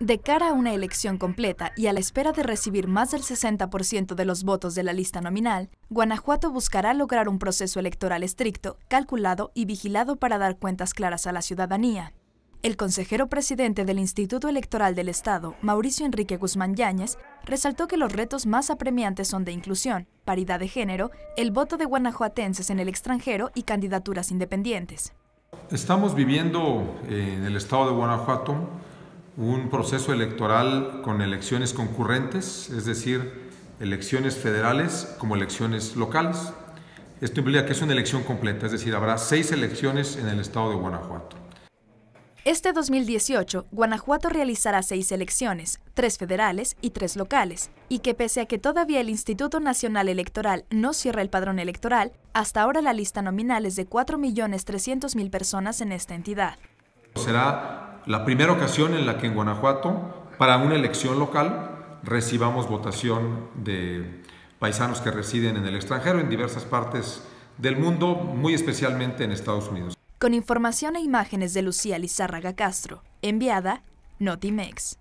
De cara a una elección completa y a la espera de recibir más del 60% de los votos de la lista nominal, Guanajuato buscará lograr un proceso electoral estricto, calculado y vigilado para dar cuentas claras a la ciudadanía. El consejero presidente del Instituto Electoral del Estado, Mauricio Enrique Guzmán Yáñez, resaltó que los retos más apremiantes son de inclusión, paridad de género, el voto de guanajuatenses en el extranjero y candidaturas independientes. Estamos viviendo eh, en el estado de Guanajuato un proceso electoral con elecciones concurrentes, es decir, elecciones federales como elecciones locales. Esto implica que es una elección completa, es decir, habrá seis elecciones en el estado de Guanajuato. Este 2018, Guanajuato realizará seis elecciones, tres federales y tres locales, y que pese a que todavía el Instituto Nacional Electoral no cierra el padrón electoral, hasta ahora la lista nominal es de 4.300.000 personas en esta entidad. Será la primera ocasión en la que en Guanajuato, para una elección local, recibamos votación de paisanos que residen en el extranjero, en diversas partes del mundo, muy especialmente en Estados Unidos. Con información e imágenes de Lucía Lizárraga Castro, enviada Notimex.